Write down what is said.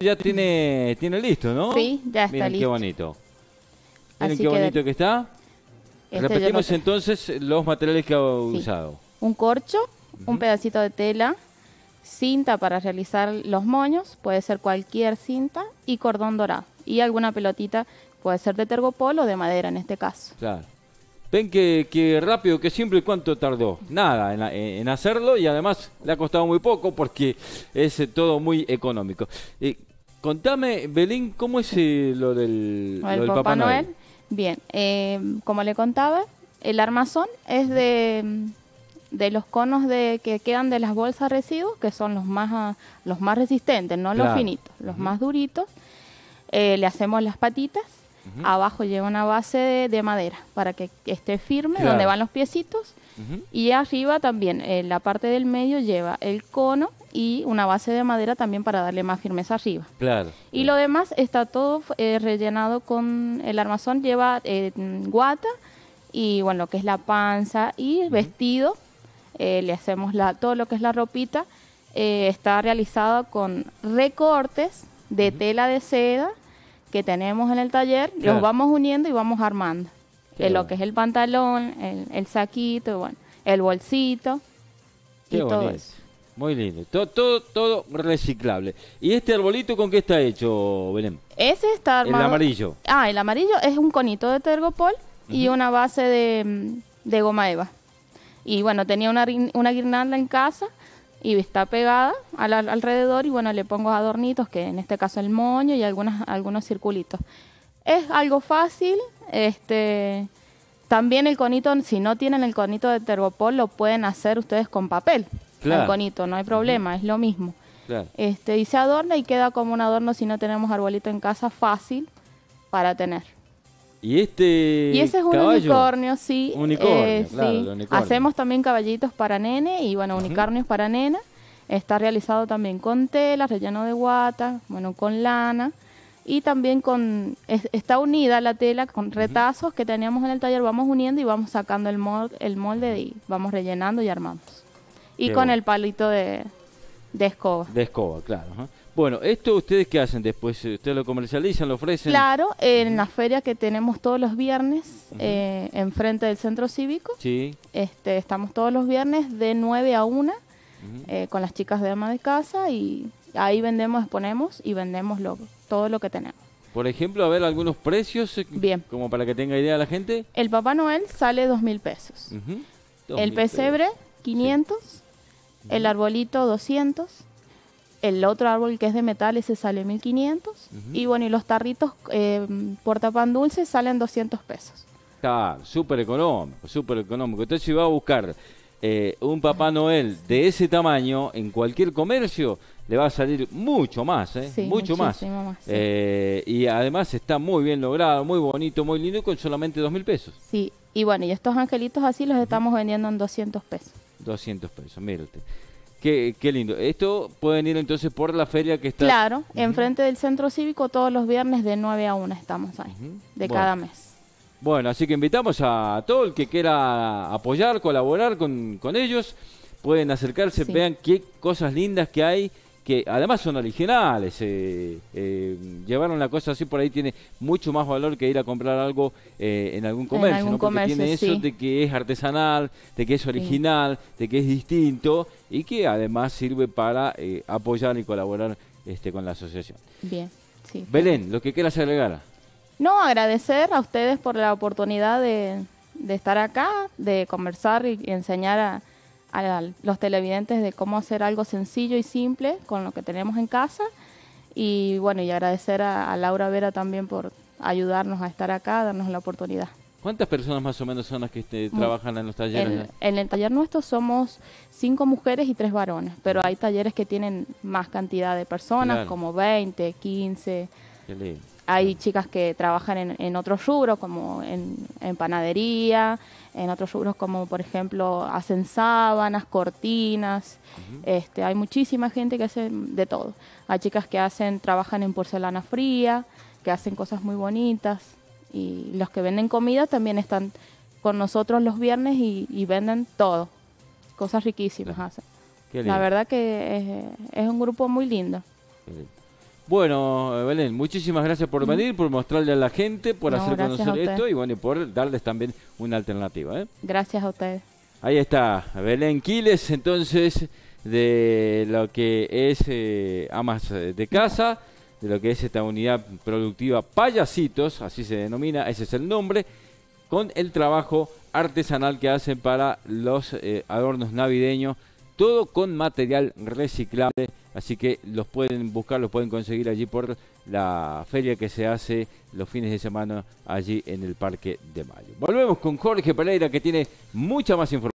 ya tiene, tiene listo, ¿no? Sí, ya está Miren qué bonito. Miren qué bonito que está. Este Repetimos entonces los materiales que ha usado. Un corcho, un pedacito de tela, cinta para realizar los moños, puede ser cualquier cinta, y cordón dorado. Y alguna pelotita, puede ser de tergopol o de madera en este caso. Claro. Ven qué rápido, que simple y cuánto tardó. Nada en, hacerlo y además le ha costado muy poco porque es eh, todo muy económico. Eh, Contame, Belín, ¿cómo es eh, lo del, Papá, Noel? Bien, eh, como le contaba, el armazón es de, de los conos de, que quedan de las bolsas residuos, que son los más, los más resistentes, no los finitos, los más duritos. Eh, le hacemos las patitas Abajo lleva una base de, madera para que esté firme donde van los piecitos. Y arriba también, en eh, la parte del medio lleva el cono y una base de madera también para darle más firmeza arriba. Claro. Y lo demás está todo eh, rellenado con el armazón, lleva eh, guata y bueno, lo que es la panza y el vestido. le hacemos todo lo que es la ropita. está realizado con recortes de tela de seda que tenemos en el taller, los vamos uniendo y vamos armando. Eh, lo que es el pantalón, el, el saquito, bueno, el bolsito qué y todo eso. Muy lindo, todo, todo, todo reciclable. ¿Y este arbolito con qué está hecho, Belén? Ese está armado. El amarillo. Ah, el amarillo es un conito de tergopol y una base de, de goma eva. Y bueno, tenía una, una guirnalda en casa y está pegada al, alrededor y bueno, le pongo adornitos, que en este caso el moño y algunas, algunos circulitos. Es algo fácil, este, también el conito, si no tienen el conito de tergopol, lo pueden hacer ustedes con papel, el conito, no hay problema, es lo mismo. Este, y se adorna y queda como un adorno si no tenemos arbolito en casa fácil para tener. Y este. ese es un unicornio, sí. Unicornio, eh, Hacemos también caballitos para nene y, bueno, unicornios para nena. Está realizado también con tela, relleno de guata, bueno, con lana. Y también con. está unida la tela con retazos que teníamos en el taller. Vamos uniendo y vamos sacando el molde, el molde y vamos rellenando y armando. Y con el palito de, de escoba. De escoba, claro. Bueno, ¿esto ustedes qué hacen después? ¿Ustedes lo comercializan, lo ofrecen? Claro, en la feria que tenemos todos los viernes, eh, enfrente del centro cívico. Sí. Este, estamos todos los viernes de 9 a 1 eh, con las chicas de ama de casa y ahí vendemos, exponemos y vendemos todo lo que tenemos. Por ejemplo, a ver algunos precios. Eh, Bien. Como para que tenga idea la gente. El Papá Noel sale dos mil pesos. El pesebre, 500. El arbolito, 200 el otro árbol que es de metal, ese sale 1500. Y bueno, y los tarritos eh, tapán dulce salen 200 pesos. Está súper económico, súper económico. Entonces, si va a buscar eh, un Papá Noel de ese tamaño en cualquier comercio, le va a salir mucho más, ¿eh? mucho más. Eh, y además está muy bien logrado, muy bonito, muy lindo con solamente 2.000 pesos. Sí, y bueno, y estos angelitos así los estamos vendiendo en 200 pesos. 200 pesos, mírate. Qué, lindo. Esto pueden ir entonces por la feria que está... Claro, enfrente del centro cívico todos los viernes de 9 a 1 estamos ahí, de cada mes. Bueno, así que invitamos a todo el que quiera apoyar, colaborar con, con ellos. Pueden acercarse, vean qué cosas lindas que hay que además son originales, eh, eh, llevaron la cosa así por ahí tiene mucho más valor que ir a comprar algo eh, en algún comercio, porque tiene eso de que es artesanal, de que es original, de que es distinto y que además sirve para eh, apoyar y colaborar este, con la asociación. Bien, sí. Belén, lo que quieras agregar. No, agradecer a ustedes por la oportunidad de estar acá, de conversar y enseñar a a los televidentes de cómo hacer algo sencillo y simple con lo que tenemos en casa. Y bueno, y agradecer a, Laura Vera también por ayudarnos a estar acá, darnos la oportunidad. ¿Cuántas personas más o menos son las que este, trabajan en los talleres? En, el taller nuestro somos cinco mujeres y tres varones, pero hay talleres que tienen más cantidad de personas, como 20, 15. Qué hay chicas que trabajan en, otros rubros, como en, panadería, en otros rubros como por ejemplo hacen sábanas, cortinas, este, hay muchísima gente que hace de todo. Hay chicas que hacen, trabajan en porcelana fría, que hacen cosas muy bonitas, y los que venden comida también están con nosotros los viernes y, venden todo, cosas riquísimas hacen. La verdad que es, un grupo muy lindo. lindo. Bueno, eh, Belén, muchísimas gracias por venir, por mostrarle a la gente, por hacer conocer esto y bueno, por darles también una alternativa. ¿eh? Gracias a ustedes. Ahí está, Belén Quiles, entonces, de lo que es eh, Amas de Casa, de lo que es esta unidad productiva Payasitos, así se denomina, ese es el nombre, con el trabajo artesanal que hacen para los adornos navideños, todo con material reciclable Así que los pueden buscar, los pueden conseguir allí por la feria que se hace los fines de semana allí en el Parque de Mayo. Volvemos con Jorge Pereira que tiene mucha más información.